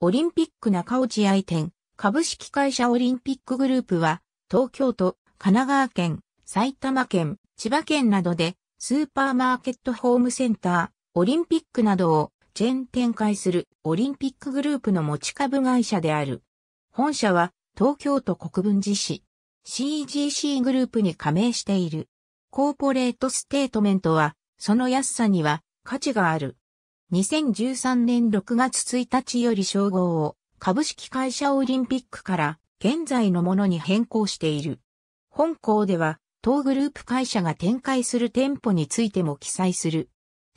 オリンピック中落合店、株式会社オリンピックグループは、東京都、神奈川県、埼玉県、千葉県などで、スーパーマーケットホームセンター、オリンピックなどを、チェーン展開するオリンピックグループの持ち株会社である。本社は、東京都国分寺市、CGC グループに加盟している。コーポレートステートメントは、その安さには価値がある。2013年6月1日より称号を株式会社オリンピックから現在のものに変更している。本校では当グループ会社が展開する店舗についても記載する。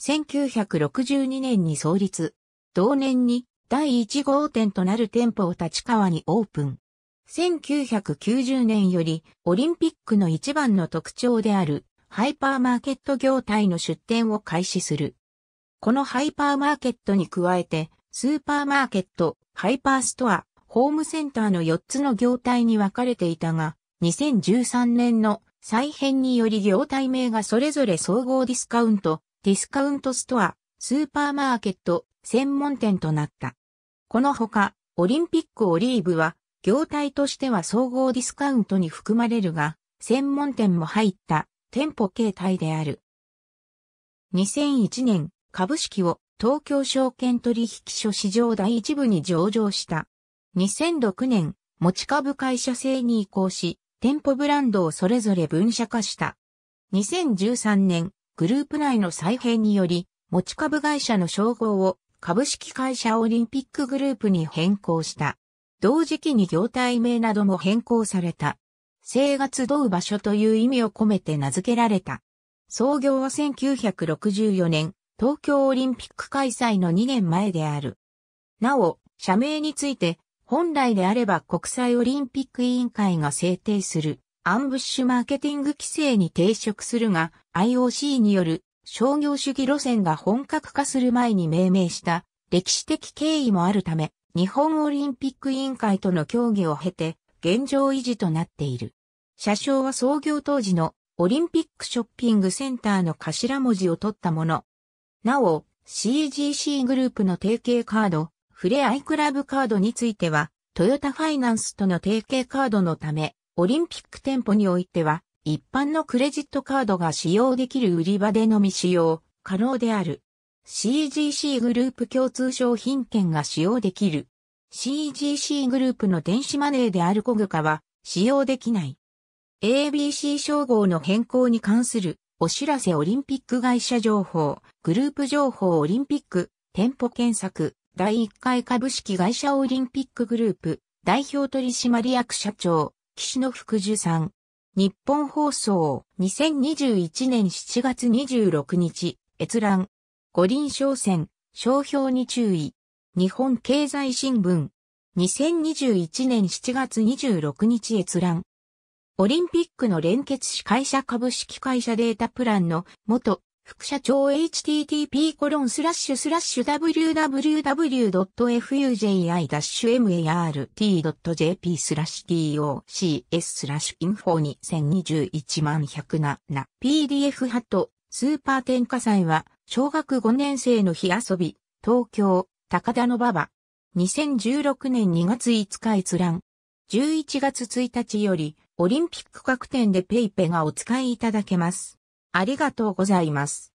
1962年に創立。同年に第1号店となる店舗を立川にオープン。1990年よりオリンピックの一番の特徴であるハイパーマーケット業態の出店を開始する。このハイパーマーケットに加えて、スーパーマーケット、ハイパーストア、ホームセンターの4つの業態に分かれていたが、2013年の再編により業態名がそれぞれ総合ディスカウント、ディスカウントストア、スーパーマーケット、専門店となった。このほか、オリンピックオリーブは、業態としては総合ディスカウントに含まれるが、専門店も入った店舗形態である。2001年、株式を東京証券取引所市場第一部に上場した。2006年、持ち株会社制に移行し、店舗ブランドをそれぞれ分社化した。2013年、グループ内の再編により、持ち株会社の称号を株式会社オリンピックグループに変更した。同時期に業態名なども変更された。生が集う場所という意味を込めて名付けられた。創業は1964年、東京オリンピック開催の2年前である。なお、社名について、本来であれば国際オリンピック委員会が制定するアンブッシュマーケティング規制に抵触するが、IOC による商業主義路線が本格化する前に命名した歴史的経緯もあるため、日本オリンピック委員会との協議を経て、現状維持となっている。社称は創業当時のオリンピックショッピングセンターの頭文字を取ったもの、なお、CGC グループの提携カード、フレアイクラブカードについては、トヨタファイナンスとの提携カードのため、オリンピック店舗においては、一般のクレジットカードが使用できる売り場でのみ使用可能である。CGC グループ共通商品券が使用できる。CGC グループの電子マネーであるコグカは使用できない。ABC 称号の変更に関するお知らせオリンピック会社情報、グループ情報オリンピック、店舗検索、第1回株式会社オリンピックグループ、代表取締役社長、岸野福寿さん。日本放送、2021年7月26日、閲覧。五輪商戦、商標に注意。日本経済新聞。2021年7月26日閲覧。オリンピックの連結司会社株式会社データプランの元副社長 http コロンスラッシュスラッシュ www.fuji-mart.jp スラッシュ d o c s スラッシュ info 2021万107 PDF ハットスーパー天下祭は小学5年生の日遊び東京高田の馬場2016年2月5日閲覧11月1日よりオリンピック各店でペイペがお使いいただけます。ありがとうございます。